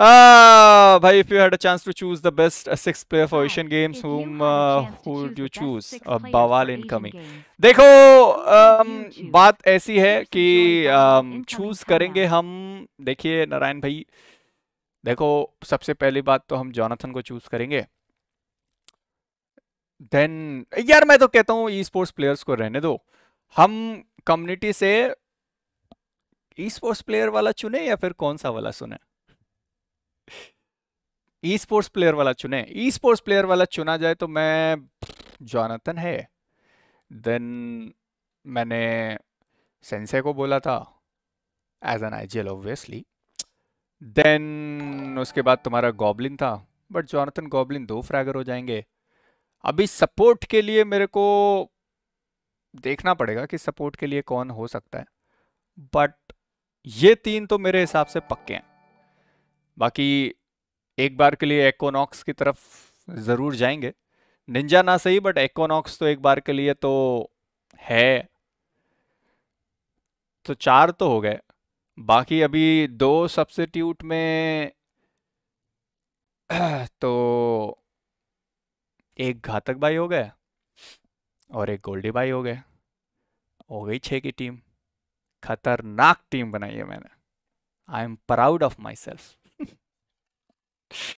Ah, if you had a chance to choose the best uh, six player for ah, Asian Games, whom uh, uh um, who would you choose? Uh, Bawal incoming. देखो um, बात ऐसी है कि um, choose करेंगे हाँ। हम देखिए नारायण भाई देखो सबसे पहली बात तो हम जॉनथन को चूज करेंगे देन यार मैं तो कहता हूँ ई स्पोर्ट्स प्लेयर्स को रहने दो हम कम्युनिटी से ई स्पोर्ट्स प्लेयर वाला चुने या फिर कौन सा वाला सुने ई स्पोर्ट्स प्लेयर वाला चुने ई स्पोर्ट्स प्लेयर वाला चुना जाए तो मैं जॉनथन है देन मैंने सेंसे को बोला था as an I obviously then उसके बाद तुम्हारा गॉबलिन था बट जॉनथन गॉबलिन दो फ्रैगर हो जाएंगे अभी सपोर्ट के लिए मेरे को देखना पड़ेगा कि सपोर्ट के लिए कौन हो सकता है बट ये तीन तो मेरे हिसाब से पक्के हैं बाकी एक बार के लिए एक्ोनॉक्स की तरफ ज़रूर जाएंगे निंजा ना सही बट एक्ोनॉक्स तो एक बार के लिए तो है तो चार तो हो गए बाकी अभी दो सब्सिट्यूट में तो एक घातक भाई हो गए और एक गोल्डी भाई हो गए हो गई छः की टीम खतरनाक टीम बनाई है मैंने I am proud of my self